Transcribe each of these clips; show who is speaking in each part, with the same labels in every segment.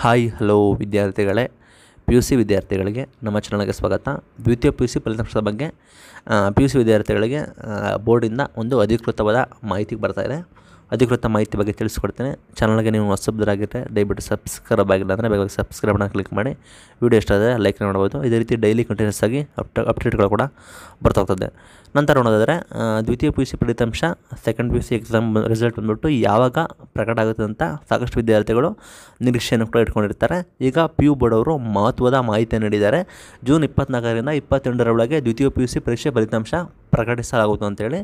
Speaker 1: hi hello ವಿದ್ಯಾರ್ಥಿಗಳೇ P you C ವಿದ್ಯಾರ್ಥಿಗಳಿಗೆ ನಮ್ಮ ಚಾನಲ್ಗೆ ಸ್ವಾಗತ ದ್ವಿತೀಯ ಪಿ ಯು ಸಿ ಫಲಿತಾಂಶದ ಬಗ್ಗೆ ಪಿ ಯು ಸಿ ವಿದ್ಯಾರ್ಥಿಗಳಿಗೆ ಬೋರ್ಡಿಂದ ಒಂದು ಅಧಿಕೃತವಾದ ಮಾಹಿತಿ ಬರ್ತಾಯಿದೆ ಅಧಿಕೃತ ಮಾಹಿತಿ ಬಗ್ಗೆ ತಿಳಿಸ್ಕೊಡ್ತೇನೆ ಚಾನಲ್ಗೆ ನೀವು ಹೊಸಬ್ದರಾಗಿದ್ದರೆ ದಯವಿಟ್ಟು ಸಬ್ಸ್ಕ್ರೈಬ್ ಆಗಿಲ್ಲ ಅಂದರೆ ಬೇಗ ಸಬ್ಸ್ಕ್ರೈಬ್ನ ಕ್ಲಿಕ್ ಮಾಡಿ ವೀಡಿಯೋ ಆದರೆ ಲೈಕ್ ಮಾಡ್ಬೋದು ಇದೇ ರೀತಿ ಡೈಲಿ ಕಂಟಿನ್ಯೂಸ್ ಆಗಿ ಅಪ್ ಅಪ್ಡೇಟ್ಗಳು ಕೂಡ ಬರ್ತಾಗ್ತದೆ ನಂತರ ನೋಡೋದಾದರೆ ದ್ವಿತೀಯ ಪಿ ಯು ಸಿ ಫಲಿತಾಂಶ second P you C exam result ಬಂದುಬಿಟ್ಟು ಯಾವಾಗ ಪ್ರಕಟ ಆಗುತ್ತೆ ಅಂತ ಸಾಕಷ್ಟು ವಿದ್ಯಾರ್ಥಿಗಳು ನಿರೀಕ್ಷೆಯನ್ನು ಕೂಡ ಇಟ್ಕೊಂಡಿರ್ತಾರೆ ಈಗ ಪಿ ಯು ಬೋರ್ಡ್ ಅವರು ಮಹತ್ವದ ಮಾಹಿತಿ ನೀಡಿದ್ದಾರೆ ಜೂನ್ ಇಪ್ಪತ್ನಾಲ್ಕರಿಂದ ಇಪ್ಪತ್ತೆಂಟರ ಒಳಗೆ ದ್ವಿತೀಯ ಪಿ ಯು ಸಿ ಪರೀಕ್ಷೆ ಫಲಿತಾಂಶ ಪ್ರಕಟಿಸಲಾಗುವುದು ಅಂತೇಳಿ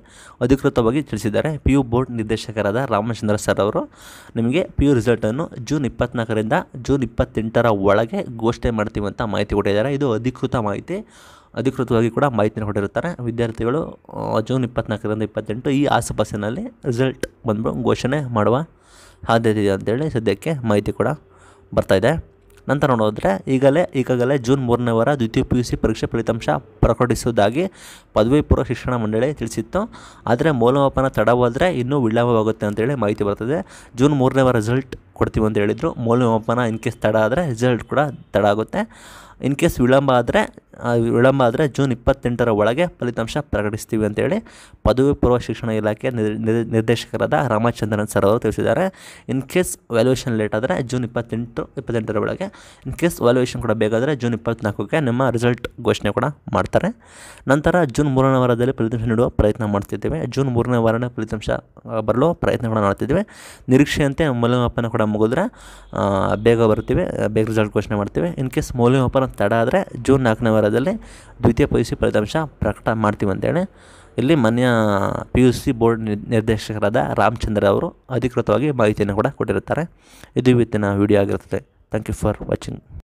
Speaker 1: ಅಧಿಕೃತವಾಗಿ ತಿಳಿಸಿದ್ದಾರೆ ಪಿ ಯು ಬೋರ್ಡ್ ನಿರ್ದೇಶಕರಾದ ರಾಮಚಂದ್ರ ಸರ್ ಅವರು ನಿಮಗೆ ಪಿ ಯು ರಿಸಲ್ಟನ್ನು ಜೂನ್ ಇಪ್ಪತ್ನಾಲ್ಕರಿಂದ ಜೂನ್ ಇಪ್ಪತ್ತೆಂಟರ ಒಳಗೆ ಘೋಷಣೆ ಮಾಡ್ತೀವಿ ಅಂತ ಮಾಹಿತಿ ಕೊಟ್ಟಿದ್ದಾರೆ ಇದು ಅಧಿಕೃತ ಮಾಹಿತಿ ಅಧಿಕೃತವಾಗಿ ಕೂಡ ಮಾಹಿತಿನ ಕೊಟ್ಟಿರುತ್ತಾರೆ ವಿದ್ಯಾರ್ಥಿಗಳು ಜೂನ್ ಇಪ್ಪತ್ನಾಲ್ಕರಿಂದ ಇಪ್ಪತ್ತೆಂಟು ಈ ಆಸುಪಾಸಿನಲ್ಲಿ ರಿಸಲ್ಟ್ ಬಂದ್ಬಿಟ್ಟು ಘೋಷಣೆ ಮಾಡುವ ಸಾಧ್ಯತೆ ಇದೆ ಅಂತೇಳಿ ಸದ್ಯಕ್ಕೆ ಮಾಹಿತಿ ಕೂಡ ಬರ್ತಾಯಿದೆ ನಂತರ ನೋಡೋದ್ರೆ ಈಗಲೇ ಈಗಾಗಲೇ ಜೂನ್ ಮೂರನೇ ವಾರ ದ್ವಿತೀಯ ಪಿ ಯು ಸಿ ಪರೀಕ್ಷೆ ಫಲಿತಾಂಶ ಪ್ರಕಟಿಸುವುದಾಗಿ ಪದವಿ ಪೂರ್ವ ಶಿಕ್ಷಣ ಮಂಡಳಿ ತಿಳಿಸಿತ್ತು ಆದರೆ ಮೌಲ್ಯಮಾಪನ ತಡವಾದರೆ ಇನ್ನೂ ವಿಳಂಬವಾಗುತ್ತೆ ಅಂತೇಳಿ ಮಾಹಿತಿ ಬರ್ತದೆ ಜೂನ್ ಮೂರನೇ ವಾರ ರಿಸಲ್ಟ್ ಕೊಡ್ತೀವಿ ಅಂತ ಹೇಳಿದರು ಮೌಲ್ಯಮಾಪನ ಇನ್ ಕೇಸ್ ತಡ ಆದರೆ ರಿಸಲ್ಟ್ ಕೂಡ ತಡ ಆಗುತ್ತೆ ಇನ್ ಕೇಸ್ ವಿಳಂಬ ಆದರೆ ವಿಳಂಬ ಆದರೆ ಜೂನ್ ಇಪ್ಪತ್ತೆಂಟರ ಒಳಗೆ ಫಲಿತಾಂಶ ಪ್ರಕಟಿಸ್ತೀವಿ ಅಂತೇಳಿ ಪದವಿ ಪೂರ್ವ ಶಿಕ್ಷಣ ಇಲಾಖೆ ನಿರ್ದೇಶಕರಾದ ರಾಮಚಂದ್ರನ್ ಸರ್ ಅವರು ತಿಳಿಸಿದ್ದಾರೆ ಇನ್ ಕೇಸ್ ವ್ಯಾಲ್ಯೂಯೇಷನ್ ಲೇಟ್ ಆದರೆ ಜೂನ್ ಇಪ್ಪತ್ತೆಂಟು ಇಪ್ಪತ್ತೆಂಟರ ಒಳಗೆ ಇನ್ ಕೇಸ್ ವ್ಯಾಲ್ಯೂಯೇಷನ್ ಕೂಡ ಬೇಕಾದರೆ ಜೂನ್ ಇಪ್ಪತ್ನಾಲ್ಕಕ್ಕೆ ನಿಮ್ಮ ರಿಸಲ್ಟ್ ಘೋಷಣೆ ಕೂಡ ಮಾಡ್ತಾರೆ ನಂತರ ಜೂನ್ ಮೂರನೇ ವಾರದಲ್ಲಿ ಫಲಿತಾಂಶ ನೀಡುವ ಪ್ರಯತ್ನ ಮಾಡ್ತಿದ್ದೇವೆ ಜೂನ್ ಮೂರನೇ ವಾರನೇ ಫಲಿತಾಂಶ ಬರಲು ಪ್ರಯತ್ನ ಕೂಡ ಮಾಡ್ತಿದ್ದೇವೆ ನಿರೀಕ್ಷೆಯಂತೆ ಮೌಲ್ಯಮಾಪನ ಕೂಡ ಮುಗಿದ್ರೆ ಬೇಗ ಬರ್ತೀವಿ ಬೇಗ ರಿಸಲ್ಟ್ ಘೋಷಣೆ ಮಾಡ್ತೀವಿ ಇನ್ ಕೇಸ್ ಮೌಲ್ಯಮಾಪನ ತಡ ಆದರೆ ಜೂನ್ ನಾಲ್ಕನೇ ವಾರ ಕಾಲದಲ್ಲಿ ದ್ವಿತೀಯ ಪಿ ಯು ಸಿ ಫಲಿತಾಂಶ ಪ್ರಕಟ ಮಾಡ್ತೀವಿ ಅಂತೇಳಿ ಇಲ್ಲಿ ಮನೆಯ ಪಿ ಯು ಸಿ ಬೋರ್ಡ್ ನಿರ್ದೇಶಕರಾದ ರಾಮಚಂದ್ರ ಅವರು ಅಧಿಕೃತವಾಗಿ ಮಾಹಿತಿಯನ್ನು ಕೂಡ ಕೊಟ್ಟಿರುತ್ತಾರೆ ಇದು ಇವತ್ತಿನ ವಿಡಿಯೋ ಆಗಿರುತ್ತದೆ ಥ್ಯಾಂಕ್ ಯು ಫಾರ್ ವಾಚಿಂಗ್